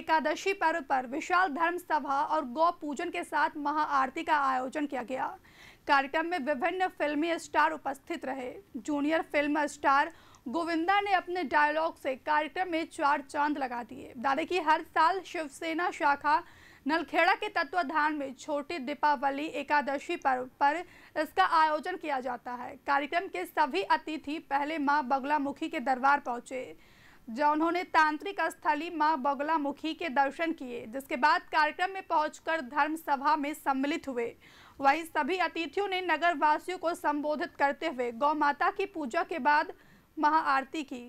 एकादशी पर्व पर विशाल धर्म सभा और गौ पूजन के साथ महाआरती का आयोजन किया गया कार्यक्रम में विभिन्न फिल्मी स्टार उपस्थित रहे जूनियर फिल्म स्टार गोविंदा ने अपने डायलॉग से कार्यक्रम में चार चांद लगा दिए दादा की हर साल शिवसेना शाखा नलखेड़ा के तत्वाधान में छोटी दीपावली एकादशी पर्व पर इसका आयोजन किया जाता है कार्यक्रम के सभी अतिथि पहले मां बगलामुखी के दरबार पहुंचे जो उन्होंने तांत्रिक स्थली मां बगलामुखी के दर्शन किए जिसके बाद कार्यक्रम में पहुंचकर धर्म सभा में सम्मिलित हुए वहीं सभी अतिथियों ने नगर वासियों को संबोधित करते हुए गौ माता की पूजा के बाद महाआरती की